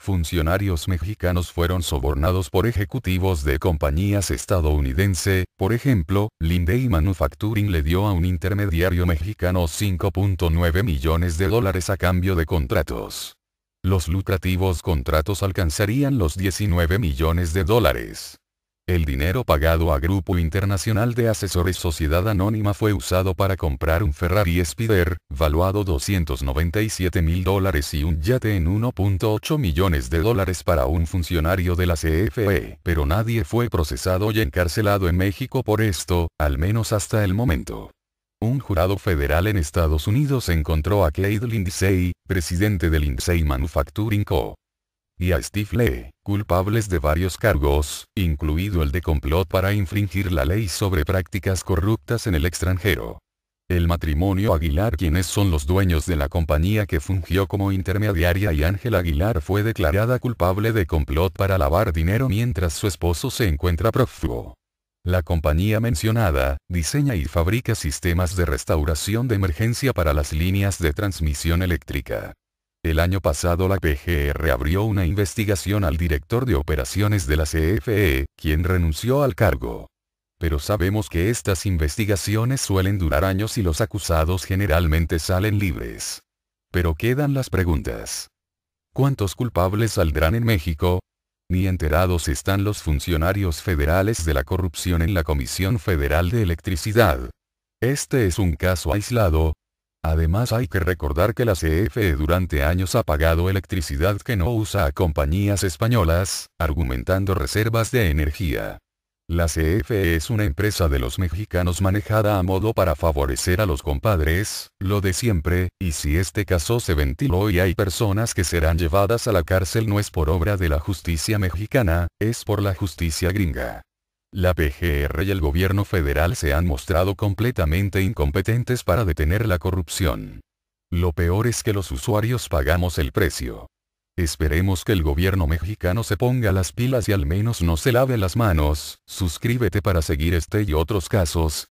Funcionarios mexicanos fueron sobornados por ejecutivos de compañías estadounidense, por ejemplo, Lindey Manufacturing le dio a un intermediario mexicano 5.9 millones de dólares a cambio de contratos. Los lucrativos contratos alcanzarían los 19 millones de dólares. El dinero pagado a Grupo Internacional de Asesores Sociedad Anónima fue usado para comprar un Ferrari Spider, valuado 297 mil dólares y un yate en 1.8 millones de dólares para un funcionario de la CFE, pero nadie fue procesado y encarcelado en México por esto, al menos hasta el momento. Un jurado federal en Estados Unidos encontró a Cade Lindsey, presidente de Lindsay Manufacturing Co y a Steve Lee, culpables de varios cargos, incluido el de complot para infringir la ley sobre prácticas corruptas en el extranjero. El matrimonio Aguilar quienes son los dueños de la compañía que fungió como intermediaria y Ángel Aguilar fue declarada culpable de complot para lavar dinero mientras su esposo se encuentra prófugo. La compañía mencionada, diseña y fabrica sistemas de restauración de emergencia para las líneas de transmisión eléctrica. El año pasado la PGR abrió una investigación al director de operaciones de la CFE, quien renunció al cargo. Pero sabemos que estas investigaciones suelen durar años y los acusados generalmente salen libres. Pero quedan las preguntas. ¿Cuántos culpables saldrán en México? Ni enterados están los funcionarios federales de la corrupción en la Comisión Federal de Electricidad. Este es un caso aislado, Además hay que recordar que la CFE durante años ha pagado electricidad que no usa a compañías españolas, argumentando reservas de energía. La CFE es una empresa de los mexicanos manejada a modo para favorecer a los compadres, lo de siempre, y si este caso se ventiló y hay personas que serán llevadas a la cárcel no es por obra de la justicia mexicana, es por la justicia gringa la PGR y el gobierno federal se han mostrado completamente incompetentes para detener la corrupción. Lo peor es que los usuarios pagamos el precio. Esperemos que el gobierno mexicano se ponga las pilas y al menos no se lave las manos. Suscríbete para seguir este y otros casos.